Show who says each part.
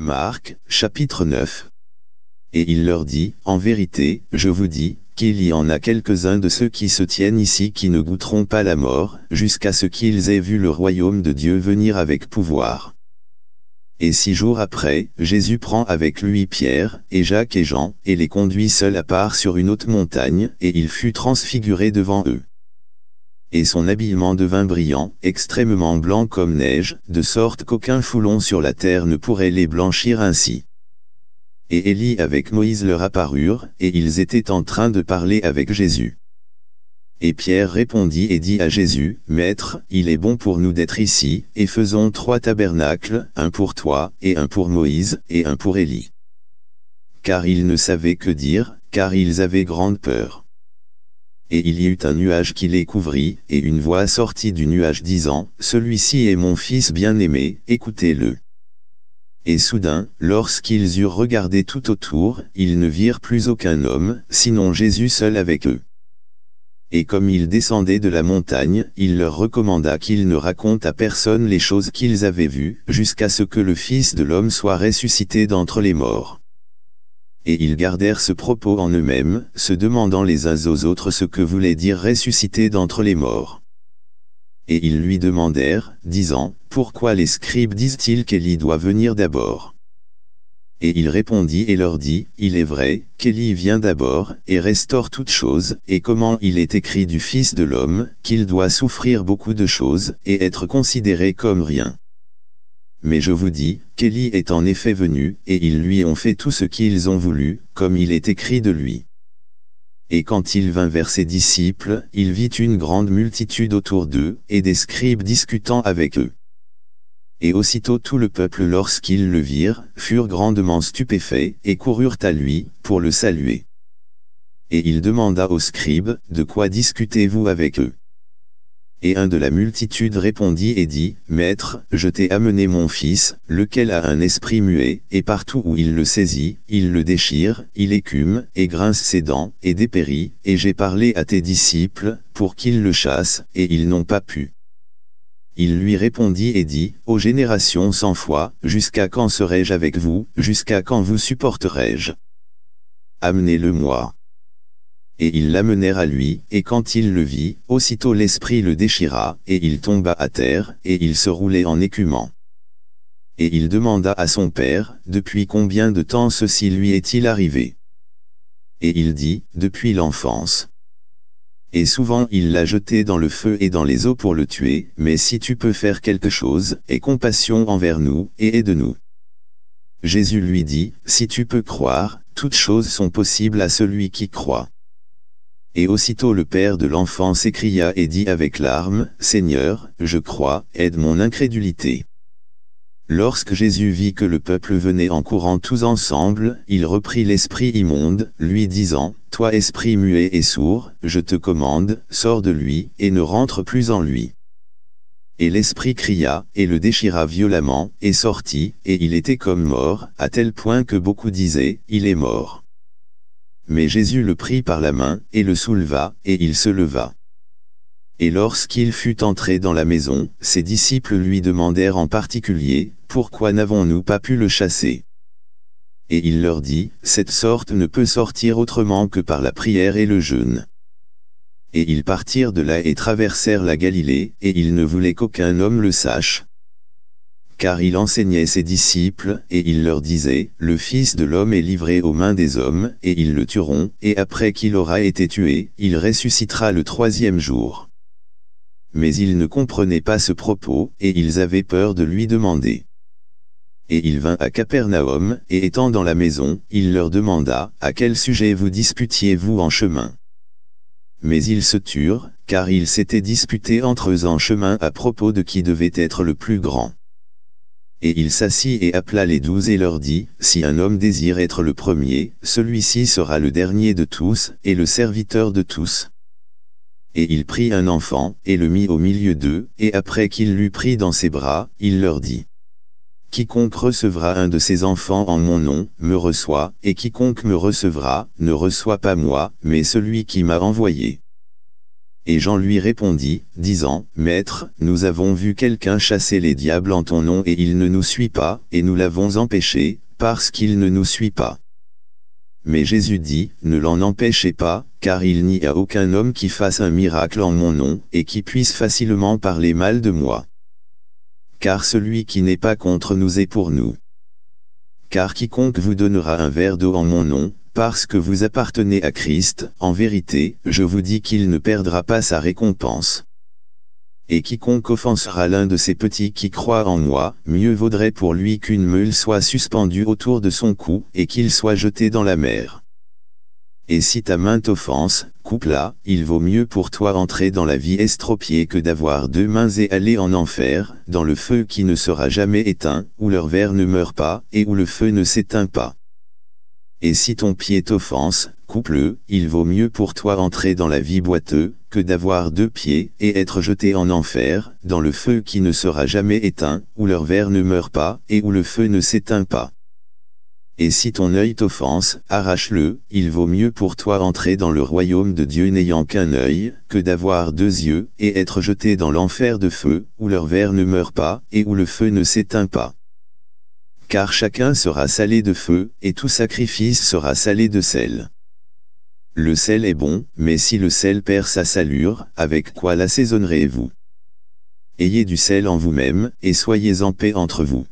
Speaker 1: Marc, chapitre 9. Et il leur dit, En vérité, je vous dis, qu'il y en a quelques-uns de ceux qui se tiennent ici qui ne goûteront pas la mort, jusqu'à ce qu'ils aient vu le royaume de Dieu venir avec pouvoir. Et six jours après, Jésus prend avec lui Pierre, et Jacques et Jean, et les conduit seuls à part sur une haute montagne, et il fut transfiguré devant eux et son habillement devint brillant, extrêmement blanc comme neige, de sorte qu'aucun foulon sur la terre ne pourrait les blanchir ainsi. Et Élie avec Moïse leur apparurent, et ils étaient en train de parler avec Jésus. Et Pierre répondit et dit à Jésus, Maître, il est bon pour nous d'être ici, et faisons trois tabernacles, un pour toi, et un pour Moïse, et un pour Élie. Car ils ne savaient que dire, car ils avaient grande peur et il y eut un nuage qui les couvrit, et une voix sortit du nuage disant, Celui-ci est mon fils bien-aimé, écoutez-le. Et soudain, lorsqu'ils eurent regardé tout autour, ils ne virent plus aucun homme, sinon Jésus seul avec eux. Et comme ils descendaient de la montagne, il leur recommanda qu'ils ne racontent à personne les choses qu'ils avaient vues, jusqu'à ce que le Fils de l'homme soit ressuscité d'entre les morts et ils gardèrent ce propos en eux-mêmes, se demandant les uns aux autres ce que voulait dire ressuscité d'entre les morts. Et ils lui demandèrent, disant, Pourquoi les scribes disent-ils qu'Élie doit venir d'abord Et il répondit et leur dit, Il est vrai, qu'Élie vient d'abord, et restaure toutes choses, et comment il est écrit du Fils de l'homme, qu'il doit souffrir beaucoup de choses, et être considéré comme rien. Mais je vous dis, qu'Élie est en effet venu, et ils lui ont fait tout ce qu'ils ont voulu, comme il est écrit de lui. Et quand il vint vers ses disciples, il vit une grande multitude autour d'eux, et des scribes discutant avec eux. Et aussitôt tout le peuple lorsqu'ils le virent, furent grandement stupéfaits, et coururent à lui, pour le saluer. Et il demanda aux scribes, De quoi discutez-vous avec eux et un de la multitude répondit et dit, Maître, je t'ai amené mon fils, lequel a un esprit muet, et partout où il le saisit, il le déchire, il écume, et grince ses dents, et dépérit, et j'ai parlé à tes disciples, pour qu'ils le chassent, et ils n'ont pas pu. Il lui répondit et dit, Ô générations sans foi, jusqu'à quand serai-je avec vous, jusqu'à quand vous supporterai-je Amenez-le-moi et ils l'amenèrent à lui, et quand il le vit, aussitôt l'esprit le déchira, et il tomba à terre, et il se roulait en écumant. Et il demanda à son père, depuis combien de temps ceci lui est-il arrivé Et il dit, depuis l'enfance. Et souvent il l'a jeté dans le feu et dans les eaux pour le tuer, mais si tu peux faire quelque chose, aie compassion envers nous, et aide-nous. Jésus lui dit, si tu peux croire, toutes choses sont possibles à celui qui croit. Et aussitôt le père de l'enfant s'écria et dit avec larmes, Seigneur, je crois, aide mon incrédulité. Lorsque Jésus vit que le peuple venait en courant tous ensemble, il reprit l'esprit immonde, lui disant, Toi esprit muet et sourd, je te commande, sors de lui, et ne rentre plus en lui. Et l'esprit cria, et le déchira violemment, et sortit, et il était comme mort, à tel point que beaucoup disaient, Il est mort. Mais Jésus le prit par la main, et le souleva, et il se leva. Et lorsqu'il fut entré dans la maison, ses disciples lui demandèrent en particulier, « Pourquoi n'avons-nous pas pu le chasser ?» Et il leur dit, « Cette sorte ne peut sortir autrement que par la prière et le jeûne. » Et ils partirent de là et traversèrent la Galilée, et ils ne voulaient qu'aucun homme le sache, car il enseignait ses disciples, et il leur disait, Le Fils de l'homme est livré aux mains des hommes, et ils le tueront, et après qu'il aura été tué, il ressuscitera le troisième jour. Mais ils ne comprenaient pas ce propos, et ils avaient peur de lui demander. Et il vint à Capernaum, et étant dans la maison, il leur demanda, À quel sujet vous disputiez-vous en chemin mais ils se turent, car ils s'étaient disputés entre eux en chemin à propos de qui devait être le plus grand. Et il s'assit et appela les douze et leur dit, Si un homme désire être le premier, celui-ci sera le dernier de tous, et le serviteur de tous. Et il prit un enfant, et le mit au milieu d'eux, et après qu'il l'eut pris dans ses bras, il leur dit, Quiconque recevra un de ces enfants en mon nom, me reçoit, et quiconque me recevra, ne reçoit pas moi, mais celui qui m'a envoyé. Et Jean lui répondit, disant, Maître, nous avons vu quelqu'un chasser les diables en ton nom et il ne nous suit pas, et nous l'avons empêché, parce qu'il ne nous suit pas. Mais Jésus dit, ne l'en empêchez pas, car il n'y a aucun homme qui fasse un miracle en mon nom, et qui puisse facilement parler mal de moi. Car celui qui n'est pas contre nous est pour nous. Car quiconque vous donnera un verre d'eau en mon nom, parce que vous appartenez à Christ, en vérité, je vous dis qu'il ne perdra pas sa récompense. Et quiconque offensera l'un de ces petits qui croient en moi, mieux vaudrait pour lui qu'une meule soit suspendue autour de son cou, et qu'il soit jeté dans la mer. Et si ta main t'offense, coupe-la, il vaut mieux pour toi entrer dans la vie estropiée que d'avoir deux mains et aller en enfer, dans le feu qui ne sera jamais éteint, où leur verre ne meurt pas, et où le feu ne s'éteint pas. Et si ton pied t'offense, coupe-le, il vaut mieux pour toi entrer dans la vie boiteux, que d'avoir deux pieds et être jeté en enfer, dans le feu qui ne sera jamais éteint, où leur verre ne meurt pas et où le feu ne s'éteint pas. Et si ton œil t'offense, arrache-le, il vaut mieux pour toi entrer dans le royaume de Dieu n'ayant qu'un œil, que d'avoir deux yeux, et être jeté dans l'enfer de feu, où leur verre ne meurt pas, et où le feu ne s'éteint pas car chacun sera salé de feu, et tout sacrifice sera salé de sel. Le sel est bon, mais si le sel perd sa salure, avec quoi l'assaisonnerez-vous Ayez du sel en vous-même, et soyez en paix entre vous.